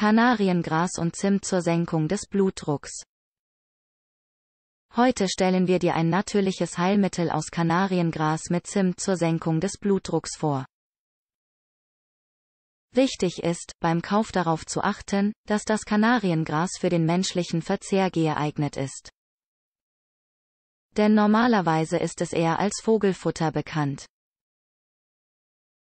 Kanariengras und Zimt zur Senkung des Blutdrucks. Heute stellen wir dir ein natürliches Heilmittel aus Kanariengras mit Zimt zur Senkung des Blutdrucks vor. Wichtig ist, beim Kauf darauf zu achten, dass das Kanariengras für den menschlichen Verzehr geeignet ist. Denn normalerweise ist es eher als Vogelfutter bekannt.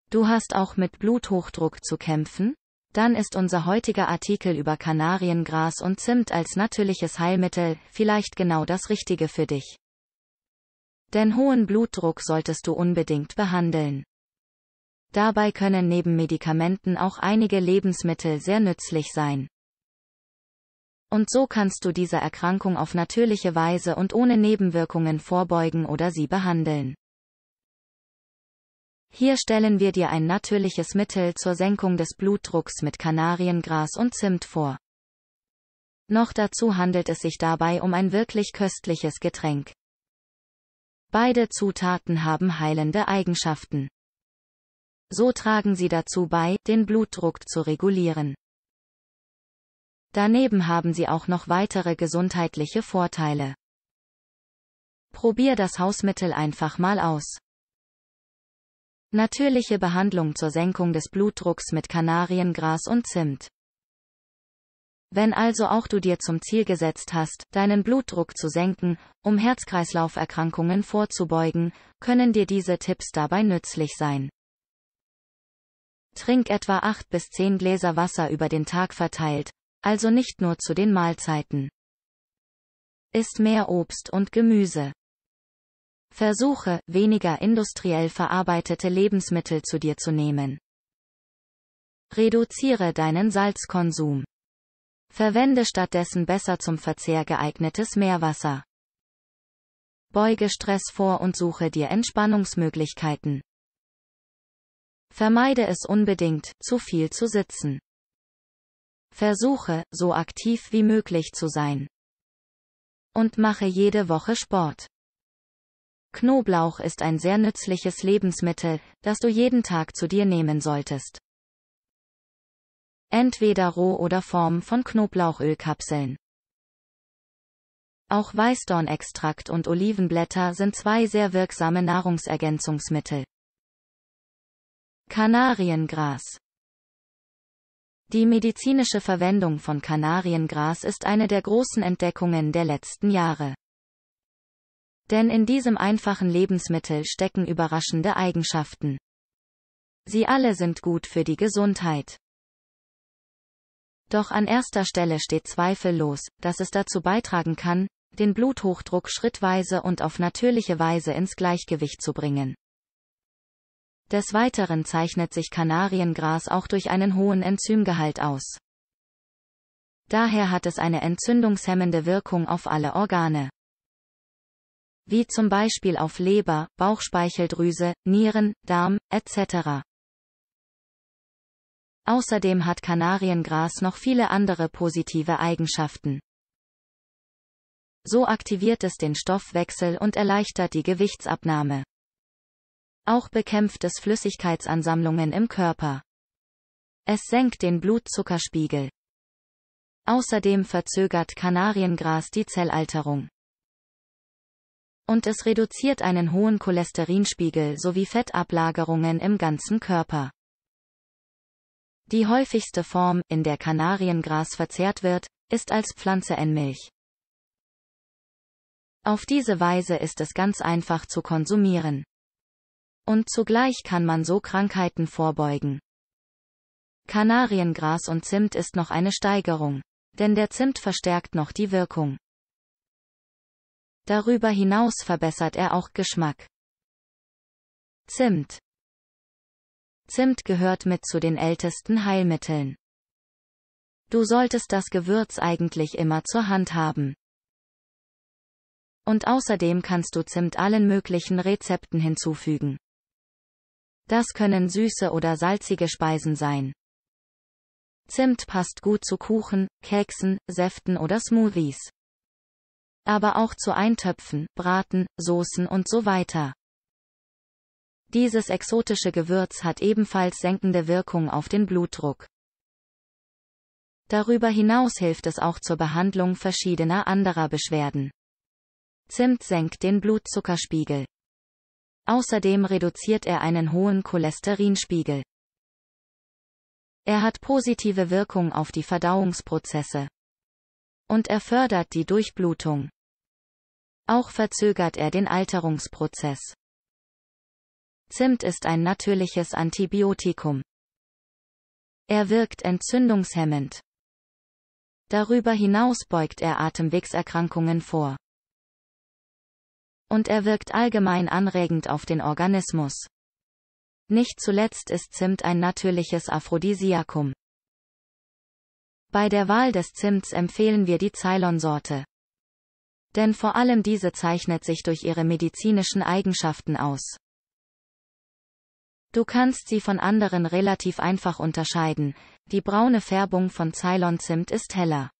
Du hast auch mit Bluthochdruck zu kämpfen? dann ist unser heutiger Artikel über Kanariengras und Zimt als natürliches Heilmittel vielleicht genau das Richtige für dich. Denn hohen Blutdruck solltest du unbedingt behandeln. Dabei können neben Medikamenten auch einige Lebensmittel sehr nützlich sein. Und so kannst du dieser Erkrankung auf natürliche Weise und ohne Nebenwirkungen vorbeugen oder sie behandeln. Hier stellen wir dir ein natürliches Mittel zur Senkung des Blutdrucks mit Kanariengras und Zimt vor. Noch dazu handelt es sich dabei um ein wirklich köstliches Getränk. Beide Zutaten haben heilende Eigenschaften. So tragen sie dazu bei, den Blutdruck zu regulieren. Daneben haben sie auch noch weitere gesundheitliche Vorteile. Probier das Hausmittel einfach mal aus. Natürliche Behandlung zur Senkung des Blutdrucks mit Kanariengras und Zimt. Wenn also auch du dir zum Ziel gesetzt hast, deinen Blutdruck zu senken, um Herzkreislauferkrankungen vorzubeugen, können dir diese Tipps dabei nützlich sein. Trink etwa 8 bis 10 Gläser Wasser über den Tag verteilt, also nicht nur zu den Mahlzeiten. Isst mehr Obst und Gemüse. Versuche, weniger industriell verarbeitete Lebensmittel zu dir zu nehmen. Reduziere deinen Salzkonsum. Verwende stattdessen besser zum Verzehr geeignetes Meerwasser. Beuge Stress vor und suche dir Entspannungsmöglichkeiten. Vermeide es unbedingt, zu viel zu sitzen. Versuche, so aktiv wie möglich zu sein. Und mache jede Woche Sport. Knoblauch ist ein sehr nützliches Lebensmittel, das du jeden Tag zu dir nehmen solltest. Entweder roh oder Form von Knoblauchölkapseln. Auch Weißdornextrakt und Olivenblätter sind zwei sehr wirksame Nahrungsergänzungsmittel. Kanariengras Die medizinische Verwendung von Kanariengras ist eine der großen Entdeckungen der letzten Jahre. Denn in diesem einfachen Lebensmittel stecken überraschende Eigenschaften. Sie alle sind gut für die Gesundheit. Doch an erster Stelle steht zweifellos, dass es dazu beitragen kann, den Bluthochdruck schrittweise und auf natürliche Weise ins Gleichgewicht zu bringen. Des Weiteren zeichnet sich Kanariengras auch durch einen hohen Enzymgehalt aus. Daher hat es eine entzündungshemmende Wirkung auf alle Organe wie zum Beispiel auf Leber, Bauchspeicheldrüse, Nieren, Darm, etc. Außerdem hat Kanariengras noch viele andere positive Eigenschaften. So aktiviert es den Stoffwechsel und erleichtert die Gewichtsabnahme. Auch bekämpft es Flüssigkeitsansammlungen im Körper. Es senkt den Blutzuckerspiegel. Außerdem verzögert Kanariengras die Zellalterung. Und es reduziert einen hohen Cholesterinspiegel sowie Fettablagerungen im ganzen Körper. Die häufigste Form, in der Kanariengras verzehrt wird, ist als Pflanze in Milch. Auf diese Weise ist es ganz einfach zu konsumieren. Und zugleich kann man so Krankheiten vorbeugen. Kanariengras und Zimt ist noch eine Steigerung, denn der Zimt verstärkt noch die Wirkung. Darüber hinaus verbessert er auch Geschmack. Zimt. Zimt gehört mit zu den ältesten Heilmitteln. Du solltest das Gewürz eigentlich immer zur Hand haben. Und außerdem kannst du Zimt allen möglichen Rezepten hinzufügen. Das können süße oder salzige Speisen sein. Zimt passt gut zu Kuchen, Keksen, Säften oder Smoothies aber auch zu Eintöpfen, Braten, Soßen und so weiter. Dieses exotische Gewürz hat ebenfalls senkende Wirkung auf den Blutdruck. Darüber hinaus hilft es auch zur Behandlung verschiedener anderer Beschwerden. Zimt senkt den Blutzuckerspiegel. Außerdem reduziert er einen hohen Cholesterinspiegel. Er hat positive Wirkung auf die Verdauungsprozesse. Und er fördert die Durchblutung. Auch verzögert er den Alterungsprozess. Zimt ist ein natürliches Antibiotikum. Er wirkt entzündungshemmend. Darüber hinaus beugt er Atemwegserkrankungen vor. Und er wirkt allgemein anregend auf den Organismus. Nicht zuletzt ist Zimt ein natürliches Aphrodisiakum. Bei der Wahl des Zimts empfehlen wir die Ceylon-Sorte. Denn vor allem diese zeichnet sich durch ihre medizinischen Eigenschaften aus. Du kannst sie von anderen relativ einfach unterscheiden, die braune Färbung von Ceylon-Zimt ist heller.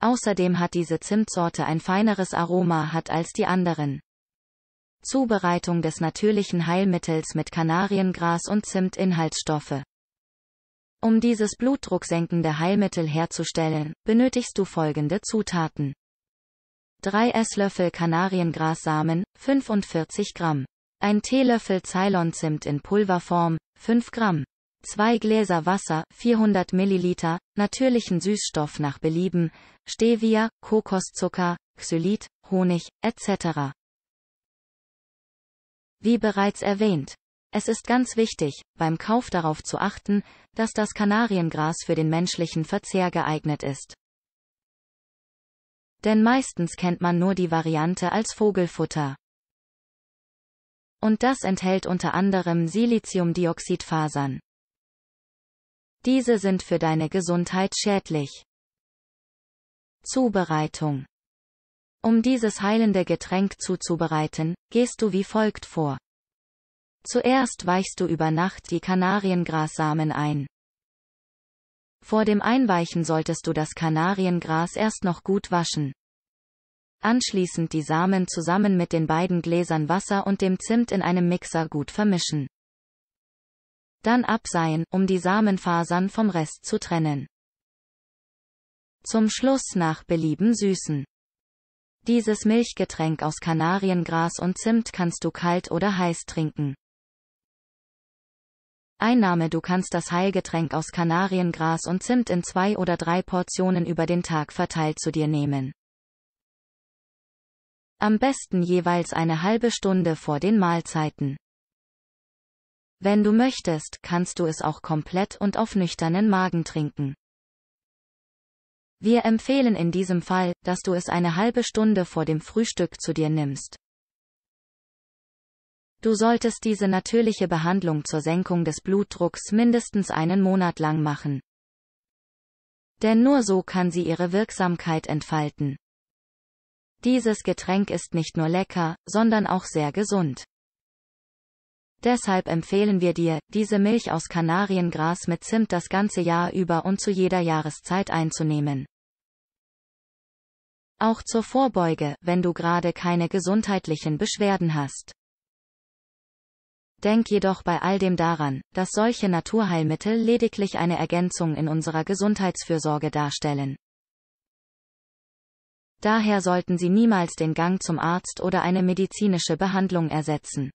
Außerdem hat diese Zimtsorte ein feineres Aroma hat als die anderen. Zubereitung des natürlichen Heilmittels mit Kanariengras und Zimtinhaltsstoffe. Um dieses blutdrucksenkende Heilmittel herzustellen, benötigst du folgende Zutaten. 3 Esslöffel Kanariengrassamen, 45 Gramm. Ein Teelöffel Ceylonzimt in Pulverform, 5 Gramm. 2 Gläser Wasser, 400 Milliliter, natürlichen Süßstoff nach Belieben, Stevia, Kokoszucker, Xylit, Honig, etc. Wie bereits erwähnt, es ist ganz wichtig, beim Kauf darauf zu achten, dass das Kanariengras für den menschlichen Verzehr geeignet ist. Denn meistens kennt man nur die Variante als Vogelfutter. Und das enthält unter anderem Siliziumdioxidfasern. Diese sind für deine Gesundheit schädlich. Zubereitung. Um dieses heilende Getränk zuzubereiten, gehst du wie folgt vor. Zuerst weichst du über Nacht die Kanariengrassamen ein. Vor dem Einweichen solltest du das Kanariengras erst noch gut waschen. Anschließend die Samen zusammen mit den beiden Gläsern Wasser und dem Zimt in einem Mixer gut vermischen. Dann abseien, um die Samenfasern vom Rest zu trennen. Zum Schluss nach Belieben süßen. Dieses Milchgetränk aus Kanariengras und Zimt kannst du kalt oder heiß trinken. Einnahme Du kannst das Heilgetränk aus Kanariengras und Zimt in zwei oder drei Portionen über den Tag verteilt zu dir nehmen. Am besten jeweils eine halbe Stunde vor den Mahlzeiten. Wenn du möchtest, kannst du es auch komplett und auf nüchternen Magen trinken. Wir empfehlen in diesem Fall, dass du es eine halbe Stunde vor dem Frühstück zu dir nimmst. Du solltest diese natürliche Behandlung zur Senkung des Blutdrucks mindestens einen Monat lang machen. Denn nur so kann sie ihre Wirksamkeit entfalten. Dieses Getränk ist nicht nur lecker, sondern auch sehr gesund. Deshalb empfehlen wir dir, diese Milch aus Kanariengras mit Zimt das ganze Jahr über und zu jeder Jahreszeit einzunehmen. Auch zur Vorbeuge, wenn du gerade keine gesundheitlichen Beschwerden hast. Denk jedoch bei all dem daran, dass solche Naturheilmittel lediglich eine Ergänzung in unserer Gesundheitsfürsorge darstellen. Daher sollten sie niemals den Gang zum Arzt oder eine medizinische Behandlung ersetzen.